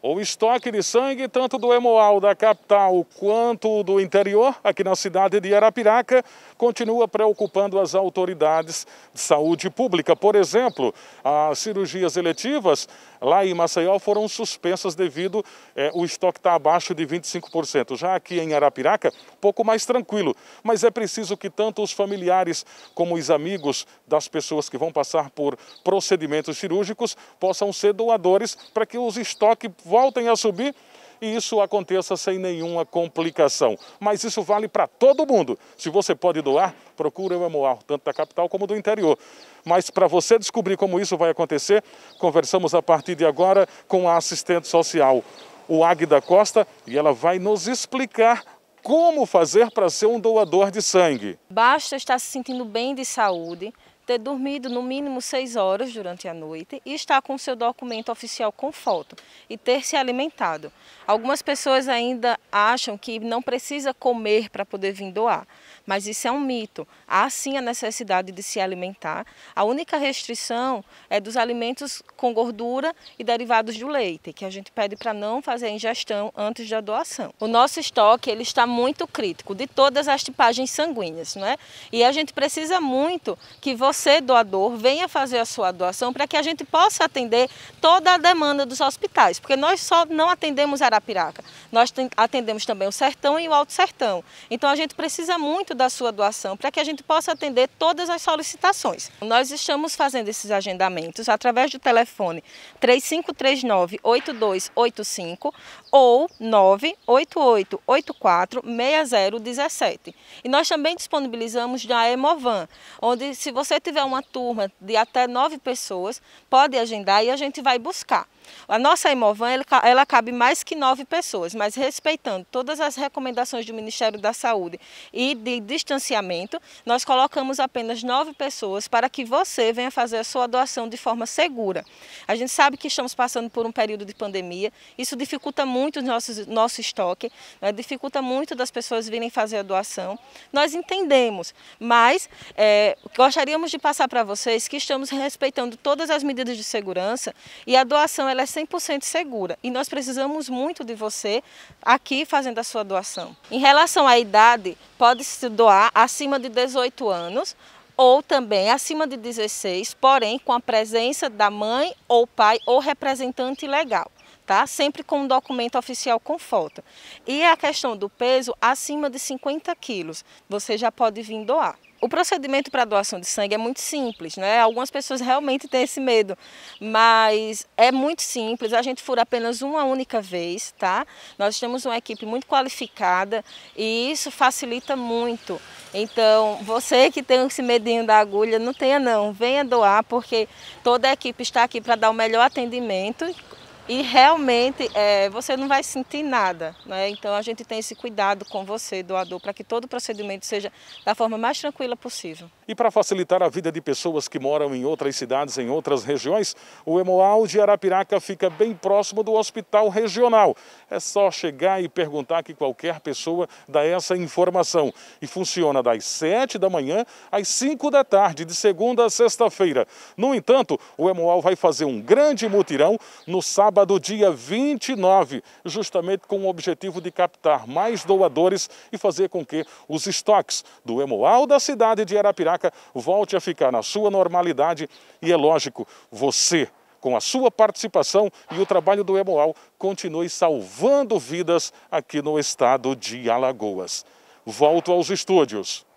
O estoque de sangue, tanto do Emoal da capital quanto do interior, aqui na cidade de Arapiraca, continua preocupando as autoridades de saúde pública. Por exemplo, as cirurgias eletivas lá em Maceió foram suspensas devido é, o estoque está abaixo de 25%. Já aqui em Arapiraca, pouco mais tranquilo. Mas é preciso que tanto os familiares como os amigos das pessoas que vão passar por procedimentos cirúrgicos possam ser doadores para que os estoques voltem a subir e isso aconteça sem nenhuma complicação. Mas isso vale para todo mundo. Se você pode doar, procura o Emoar, tanto da capital como do interior. Mas para você descobrir como isso vai acontecer, conversamos a partir de agora com a assistente social, o Águida Costa, e ela vai nos explicar como fazer para ser um doador de sangue. Basta estar se sentindo bem de saúde, ter dormido no mínimo seis horas durante a noite e estar com seu documento oficial com foto e ter se alimentado. Algumas pessoas ainda acham que não precisa comer para poder vir doar, mas isso é um mito. Há sim a necessidade de se alimentar. A única restrição é dos alimentos com gordura e derivados do leite, que a gente pede para não fazer a ingestão antes da doação. O nosso estoque ele está muito crítico de todas as tipagens sanguíneas, não é? E a gente precisa muito que você você, doador, venha fazer a sua doação para que a gente possa atender toda a demanda dos hospitais, porque nós só não atendemos Arapiraca, nós atendemos também o Sertão e o Alto Sertão. Então a gente precisa muito da sua doação para que a gente possa atender todas as solicitações. Nós estamos fazendo esses agendamentos através do telefone 3539 8285 ou 988846017. E nós também disponibilizamos da Emovan, onde se você tiver uma turma de até nove pessoas, pode agendar e a gente vai buscar. A nossa Emovan, ela cabe mais que nove pessoas, mas respeitando todas as recomendações do Ministério da Saúde e de distanciamento, nós colocamos apenas nove pessoas para que você venha fazer a sua doação de forma segura. A gente sabe que estamos passando por um período de pandemia, isso dificulta muito muito nosso, nosso estoque, né, dificulta muito das pessoas virem fazer a doação. Nós entendemos, mas é, gostaríamos de passar para vocês que estamos respeitando todas as medidas de segurança e a doação ela é 100% segura. E nós precisamos muito de você aqui fazendo a sua doação. Em relação à idade, pode-se doar acima de 18 anos, ou também acima de 16, porém com a presença da mãe ou pai ou representante legal tá? Sempre com um documento oficial com foto. E a questão do peso, acima de 50 quilos, você já pode vir doar. O procedimento para doação de sangue é muito simples, né? Algumas pessoas realmente têm esse medo, mas é muito simples. A gente fura apenas uma única vez, tá? Nós temos uma equipe muito qualificada e isso facilita muito. Então, você que tem esse medinho da agulha, não tenha não. Venha doar, porque toda a equipe está aqui para dar o melhor atendimento e realmente é, você não vai sentir nada. Né? Então a gente tem esse cuidado com você, doador, para que todo o procedimento seja da forma mais tranquila possível. E para facilitar a vida de pessoas que moram em outras cidades, em outras regiões, o Hemoal de Arapiraca fica bem próximo do hospital regional. É só chegar e perguntar que qualquer pessoa dá essa informação. E funciona das 7 da manhã às 5 da tarde, de segunda a sexta-feira. No entanto, o Hemoal vai fazer um grande mutirão no sábado sábado, dia 29, justamente com o objetivo de captar mais doadores e fazer com que os estoques do Emoal da cidade de Arapiraca volte a ficar na sua normalidade. E é lógico, você com a sua participação e o trabalho do Emoal continue salvando vidas aqui no estado de Alagoas. Volto aos estúdios.